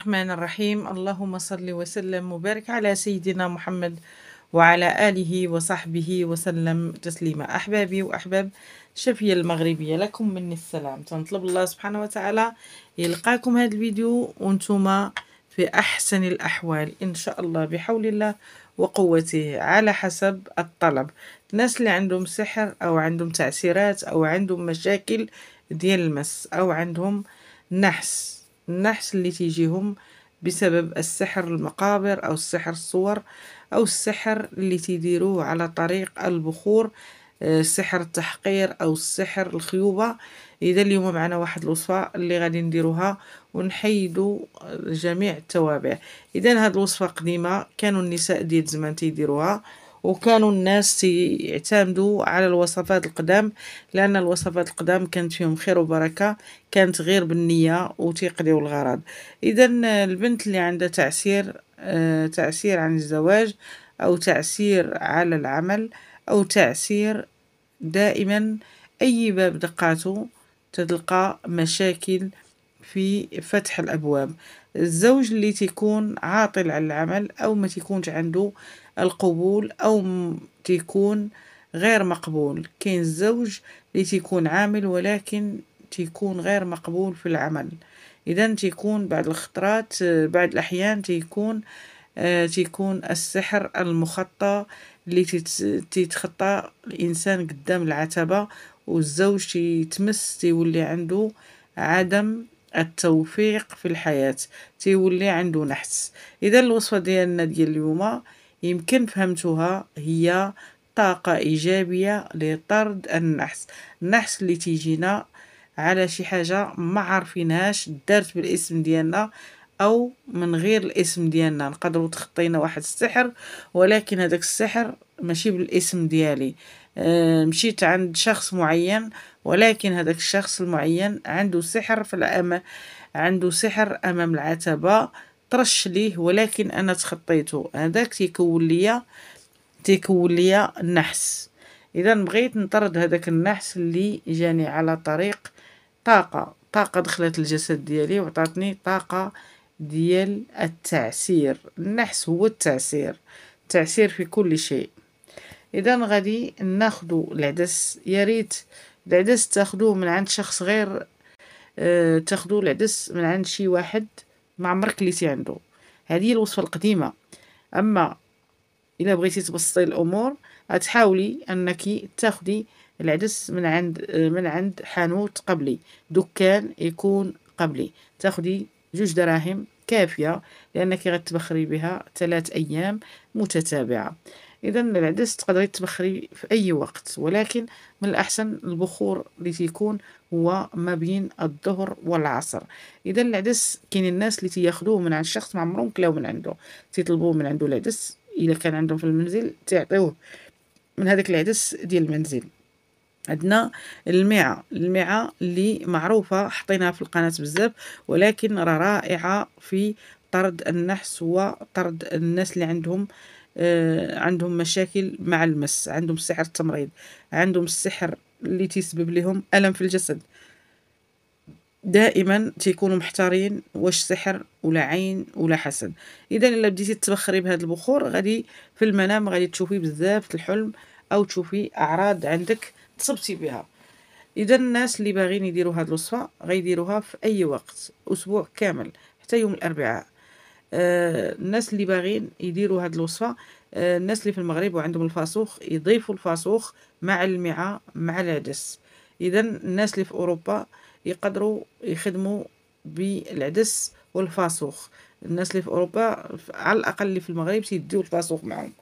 الرحمن الرحيم اللهم صل وسلم وبارك على سيدنا محمد وعلى آله وصحبه وسلم تسليما أحبابي وأحباب شفية المغربية لكم مني السلام تنطلب الله سبحانه وتعالى يلقاكم هذا الفيديو وانتم في أحسن الأحوال إن شاء الله بحول الله وقوته على حسب الطلب الناس اللي عندهم سحر أو عندهم تعسيرات أو عندهم مشاكل ديال المس أو عندهم نحس النحس اللي تيجيهم بسبب السحر المقابر أو السحر الصور أو السحر اللي تيديروه على طريق البخور آه، سحر التحقير أو السحر الخيوبة إذا اليوم معنا واحد الوصفة اللي غادي نديروها ونحيدوا جميع التوابع إذا هاد الوصفة قديمة كانوا النساء ديال زمان تيديروها وكانوا الناس يعتمدوا على الوصفات القدام لأن الوصفات القدام كانت فيهم خير وبركة كانت غير بالنية وتيقضيو الغرض إذا البنت اللي عندها تعسير آه، تعسير عن الزواج أو تعسير على العمل أو تعسير دائما أي باب دقاته تلقى مشاكل في فتح الأبواب الزوج اللي تيكون عاطل على العمل أو ما تيكونش عنده القبول أو تيكون غير مقبول كاين الزوج اللي تيكون عامل ولكن تيكون غير مقبول في العمل اذا تيكون بعض الخطرات بعض الاحيان تيكون آه، تيكون السحر المخطى اللي تيتخطى الانسان قدام العتبه والزوج يتمس تيولي عنده عدم التوفيق في الحياه تيولي عنده نحس اذا الوصفه ديالنا ديال اليوم يمكن فهمتها هي طاقة إيجابية لطرد النحس النحس اللي تيجينا على شي حاجة ما عارفينهاش دارت بالاسم ديالنا او من غير الاسم ديالنا نقدروا تخطينا واحد السحر ولكن هذاك السحر ماشي بالاسم ديالي آه، مشيت عند شخص معين ولكن هذاك الشخص المعين عنده سحر في الأمام عنده سحر امام العتبه طرش ليه ولكن انا تخطيته هذاك تيكون ليا تيكون ليا النحس اذا بغيت نطرد هذاك النحس اللي جاني على طريق طاقه طاقه دخلت الجسد ديالي وعطاتني طاقه ديال التعسير النحس هو التعسير التعسير في كل شيء اذا غادي ناخذ العدس يا ريت العدس تاخذوه من عند شخص غير آه تاخذوا العدس من عند شي واحد ما عمرك كليتي عنده هذه هي الوصفه القديمه اما الا بغيتي تبسطي الامور غتحاولي انك تاخدي العدس من عند من عند حانوت قبلي دكان يكون قبلي تاخدي جوج دراهم كافيه لانك غتبخري بها ثلاث ايام متتابعه اذا العدس تقدري تبخري في اي وقت ولكن من الاحسن البخور اللي تيكون هو ما بين الظهر والعصر اذا العدس كاين الناس اللي تياخذوه من عند شخص ما عمرهم كلاو من عنده تيطلبوه من عنده العدس الا كان عندهم في المنزل تعطيوه من هذاك العدس ديال المنزل عندنا المعة المعة اللي معروفة حطيناها في القناة بزاف ولكن راه رائعة في طرد النحس وطرد الناس اللي عندهم آه، عندهم مشاكل مع المس عندهم سحر التمريض عندهم السحر اللي تسبب لهم ألم في الجسد دائما تيكونوا محتارين واش سحر ولا عين ولا حسد اذا الا بديتي تبخري بهذا البخور غادي في المنام غادي تشوفي بزاف الحلم او تشوفي اعراض عندك تصبتي بها اذا الناس اللي باغيين يديروا هاد الوصفه غيديروها في اي وقت اسبوع كامل حتى يوم الاربعاء آه، الناس اللي باغين يديروا هاد الوصفه آه، الناس اللي في المغرب وعندهم الفاسوخ يضيفوا الفاسوخ مع المعه مع العدس اذا الناس اللي في اوروبا يقدروا يخدموا بالعدس والفاسوخ الناس اللي في اوروبا على الاقل اللي في المغرب تيديو الفاسوخ معهم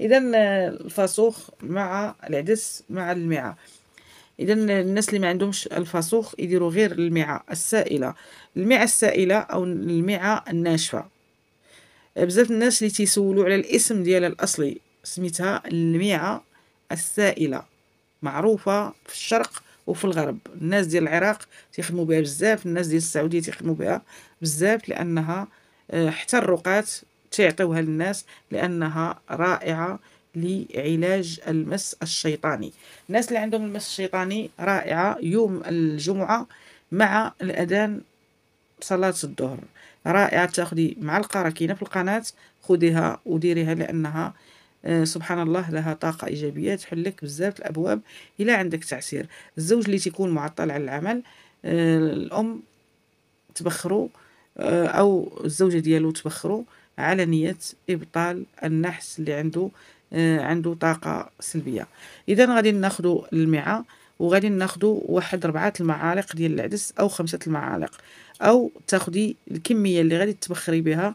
اذا آه، الفاسوخ مع العدس مع المعه اذا الناس اللي ما عندهمش الفاسوخ يديروا غير المعه السائله المعه السائله او المعه الناشفه بزاف الناس اللي تيسولوا على الاسم ديالها الاصلي سميتها الميعه السائله معروفه في الشرق وفي الغرب الناس ديال العراق تيخدموا بها بزاف الناس ديال السعوديه تيخدموا بها بزاف لانها آه، حتى الرقات تيعطيوها للناس لانها رائعه لعلاج المس الشيطاني الناس اللي عندهم المس الشيطاني رائعه يوم الجمعه مع الاذان صلاه الظهر رائعه تاخدي معلقه راكينه في القناه خديها وديريها لانها آه، سبحان الله لها طاقة إيجابية تحل لك بزاف الأبواب إلا عندك تعسير الزوج اللي تيكون معطل على العمل آه، الأم تبخروا آه، أو الزوجة ديالو تبخروا على نية إبطال النحس اللي عنده عنده طاقة سلبية إذا غادي ناخدو المعة وغادي ناخدو واحد ربعة المعالق ديال العدس او خمسة المعالق او تاخدي الكميه اللي غادي تبخري بها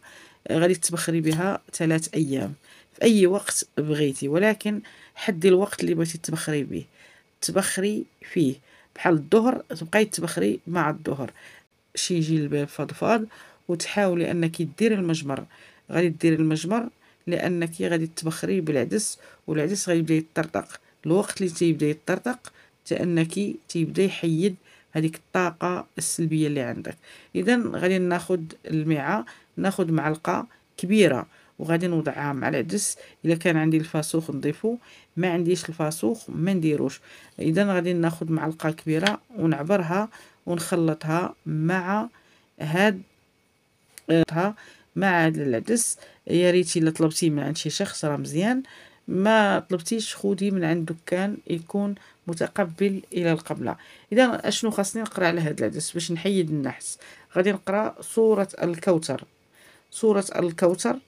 غادي تبخري بها ثلاث ايام في اي وقت بغيتي ولكن حدي الوقت اللي بغيتي تبخري به تبخري فيه بحال الظهر تبقاي تبخري مع الظهر شي يجي الباب فضفاض وتحاولي انك ديري المجمر غادي ديري المجمر لانك غادي تبخري بالعدس والعدس غيبدا يطرطق الوقت اللي تيبدا يطرطق حتى انك تيبدا يحيد هذيك الطاقه السلبيه اللي عندك اذا غادي ناخذ المعه ناخذ معلقه كبيره وغادي نوضعها مع العدس الا كان عندي الفاسوخ نضيفو ما عنديش الفاسوخ ما نديروش اذا غادي ناخذ معلقه كبيره ونعبرها ونخلطها مع هاد مع هاد العدس يا ريت الا طلبتي من عند شي شخص راه مزيان ما طلبتيش خودي من عند دكان يكون متقبل الى القبله اذا اشنو خاصني نقرا على هذا العدس باش نحيد النحس غادي نقرا سوره الكوثر سوره الكوثر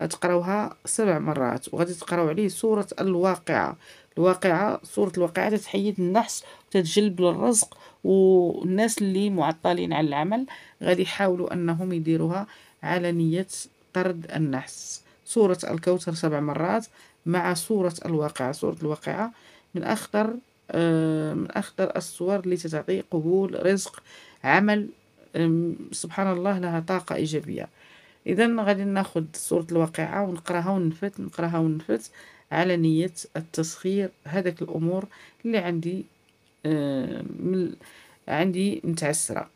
تقراوها سبع مرات وغادي تقراو عليه سوره الواقعه الواقعه سوره الواقعه تتحيد النحس وتتجلب للرزق والناس اللي معطلين على العمل غادي يحاولوا انهم يديروها على نيه طرد النحس سورة الكوثر سبع مرات مع سورة الواقعة سورة الواقعة من أخطر آه، من أخطر الصور اللي تتعطي قبول رزق عمل سبحان الله لها طاقة إيجابية إذا غادي ناخد سورة الواقعة ونقراها وننفت نقراها وننفت على نية التسخير هذاك الأمور اللي عندي آه، من عندي متعسرة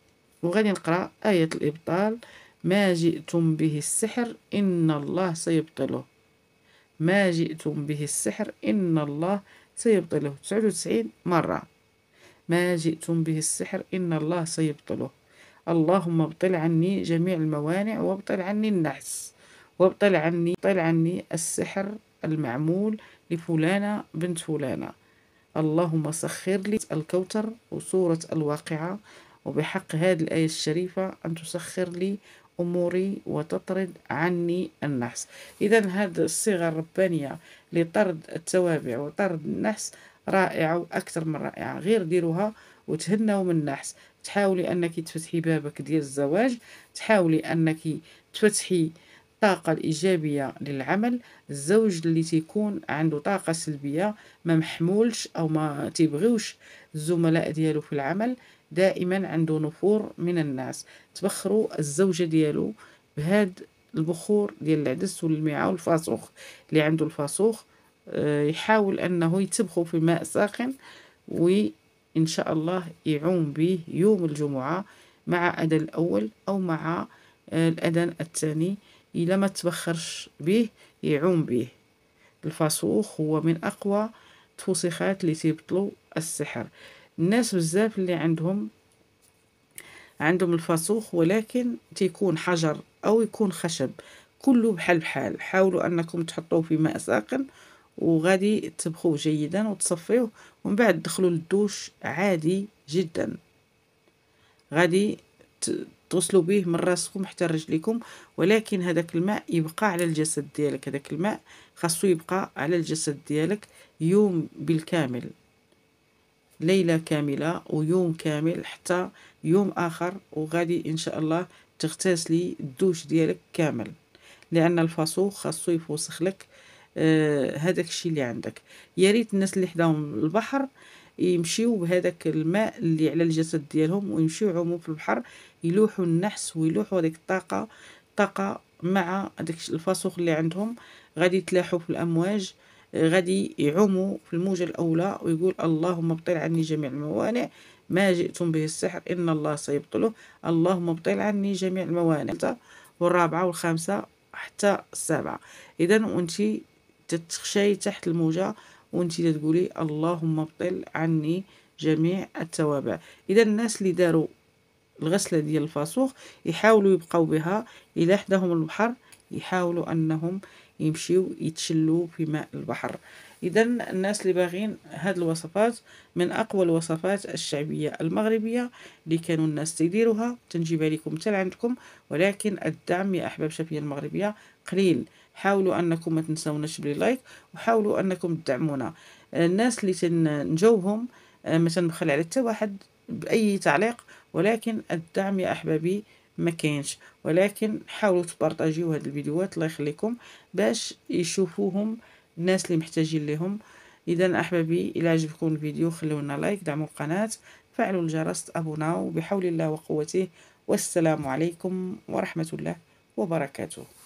وغادي نقرأ آية الإبطال ما جئتم به السحر إن الله سيبطله ما جئتم به السحر إن الله سيبطله 99 مرة ما جئتم به السحر إن الله سيبطله اللهم ابطل عني جميع الموانع وابطل عني النحس وابطل عني ابطل عني السحر المعمول لفلانة بنت فلانة اللهم سخر لي الكوثر وصورة الواقعة وبحق هذه الآية الشريفة أن تسخر لي أموري وتطرد عني النحس إذا هذه الصيغة الربانية لطرد التوابع وطرد النحس رائعة وأكثر من رائعة غير ديروها وتهناو من النحس تحاولي أنك تفتحي بابك ديال الزواج تحاولي أنك تفتحي الطاقة الإيجابية للعمل الزوج اللي تيكون عنده طاقة سلبية ما محمولش أو ما تيبغيوش الزملاء ديالو في العمل دائما عنده نفور من الناس تبخروا الزوجة ديالو بهاد البخور ديال العدس والمعة والفاسوخ اللي عنده الفاسوخ آه، يحاول أنه يتبخو في ماء ساخن وإن شاء الله يعوم به يوم الجمعة مع أذان الأول أو مع آه، الأذان الثاني إلا ما تبخرش به يعوم به الفاسوخ هو من أقوى التوسخات اللي تيبطلوا السحر الناس بزاف اللي عندهم عندهم الفاسوخ ولكن تيكون حجر او يكون خشب كله بحال بحال حاولوا انكم تحطوه في ماء ساقن وغادي تبخوه جيدا وتصفيوه ومن بعد تدخلوا للدوش عادي جدا غادي تغسلوا به من راسكم حتى رجليكم ولكن هذاك الماء يبقى على الجسد ديالك هذاك الماء خاصو يبقى على الجسد ديالك يوم بالكامل ليلة كاملة ويوم كامل حتى يوم آخر وغادي إن شاء الله تغتسلي الدوش ديالك كامل لأن الفاسوخ خاصو يفوسخ لك آه هذاك الشيء اللي عندك يا ريت الناس اللي حداهم البحر يمشيو بهذاك الماء اللي على الجسد ديالهم ويمشيو عموم في البحر يلوحوا النحس ويلوحوا هذيك الطاقه طاقه مع هذاك الفاسوخ اللي عندهم غادي تلاحوا في الامواج غادي يعوموا في الموجة الأولى ويقول اللهم ابطل عني جميع الموانع ما جئتم به السحر إن الله سيبطله اللهم ابطل عني جميع الموانع والرابعة والخامسة حتى السابعة إذا وأنت تتخشي تحت الموجة وأنت تقولي اللهم ابطل عني جميع التوابع إذا الناس اللي داروا الغسلة ديال الفاسوخ يحاولوا يبقاو بها إلى حداهم البحر يحاولوا أنهم يمشيو يتشلوا في ماء البحر اذا الناس اللي باغين هاد الوصفات من اقوى الوصفات الشعبيه المغربيه اللي كانوا الناس تديروها تنجيبها لكم حتى عندكم ولكن الدعم يا احباب شفيه المغربيه قليل حاولوا انكم ما تنساوناش بلي لايك وحاولوا انكم تدعمونا الناس اللي تنجوهم آه، ما تنبخل على حتى واحد باي تعليق ولكن الدعم يا احبابي ما كاينش ولكن حاولوا تبارطاجيو هاد الفيديوهات الله يخليكم باش يشوفوهم الناس اللي محتاجين لهم اذا احبابي الى عجبكم الفيديو خلونا لايك دعموا القناه فعلوا الجرس ابوناو بحول الله وقوته والسلام عليكم ورحمه الله وبركاته